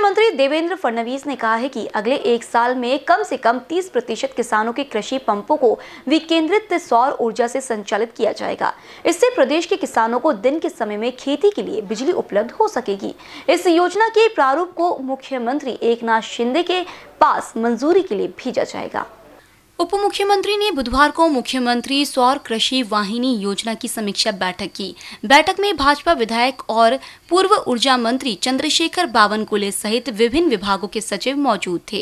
मुख्यमंत्री देवेंद्र फडणवीस ने कहा है कि अगले एक साल में कम से कम 30 प्रतिशत किसानों के कृषि पंपों को विकेंद्रित सौर ऊर्जा से संचालित किया जाएगा इससे प्रदेश के किसानों को दिन के समय में खेती के लिए बिजली उपलब्ध हो सकेगी इस योजना के प्रारूप को मुख्यमंत्री एक शिंदे के पास मंजूरी के लिए भेजा जाएगा उप मुख्यमंत्री ने बुधवार को मुख्यमंत्री सौर कृषि वाहिनी योजना की समीक्षा बैठक की बैठक में भाजपा विधायक और पूर्व ऊर्जा मंत्री चंद्रशेखर बावनकुले सहित विभिन्न विभागों के सचिव मौजूद थे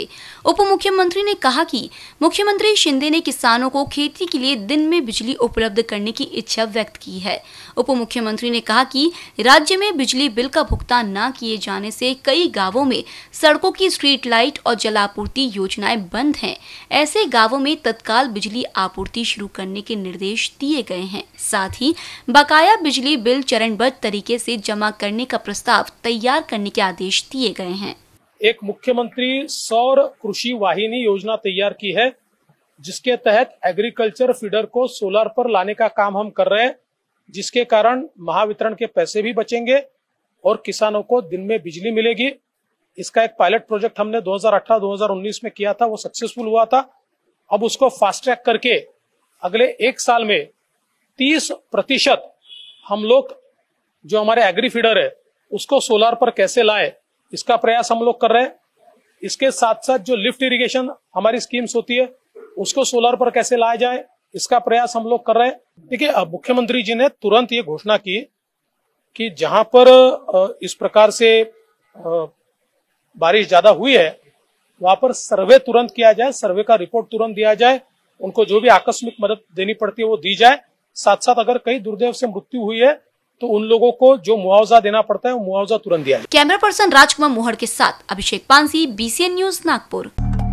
उप मुख्यमंत्री ने कहा कि मुख्यमंत्री शिंदे ने किसानों को खेती के लिए दिन में बिजली उपलब्ध करने की इच्छा व्यक्त की है उप मुख्यमंत्री ने कहा की राज्य में बिजली बिल का भुगतान न किए जाने से कई गाँवों में सड़कों की स्ट्रीट लाइट और जलापूर्ति योजनाएं बंद है ऐसे गाँवों में तत्काल बिजली आपूर्ति शुरू करने के निर्देश दिए गए हैं साथ ही बकाया बिजली बिल चरणबद्ध तरीके से जमा करने का प्रस्ताव तैयार करने के आदेश दिए गए हैं एक मुख्यमंत्री सौर कृषि वाहिनी योजना तैयार की है जिसके तहत एग्रीकल्चर फीडर को सोलर पर लाने का काम हम कर रहे हैं जिसके कारण महावितरण के पैसे भी बचेंगे और किसानों को दिन में बिजली मिलेगी इसका एक पायलट प्रोजेक्ट हमने 2018-2019 में किया था वो सक्सेसफुल हुआ था अब उसको फास्ट ट्रैक करके अगले एक साल में 30 प्रतिशत हम लोग जो हमारे एग्री फीडर है उसको सोलर पर कैसे लाए इसका प्रयास हम लोग कर रहे हैं इसके साथ साथ जो लिफ्ट इरिगेशन हमारी स्कीम्स होती है उसको सोलर पर कैसे लाया जाए इसका प्रयास हम लोग कर रहे हैं देखिए मुख्यमंत्री जी ने तुरंत ये घोषणा की कि जहां पर इस प्रकार से बारिश ज्यादा हुई है वहां पर सर्वे तुरंत किया जाए सर्वे का रिपोर्ट तुरंत दिया जाए उनको जो भी आकस्मिक मदद देनी पड़ती है वो दी जाए साथ साथ अगर कई दुर्देव से मृत्यु हुई है तो उन लोगों को जो मुआवजा देना पड़ता है वो मुआवजा तुरंत दिया जाए कैमरा पर्सन राजकुमार मोहर के साथ अभिषेक पांसी बीसीएन न्यूज नागपुर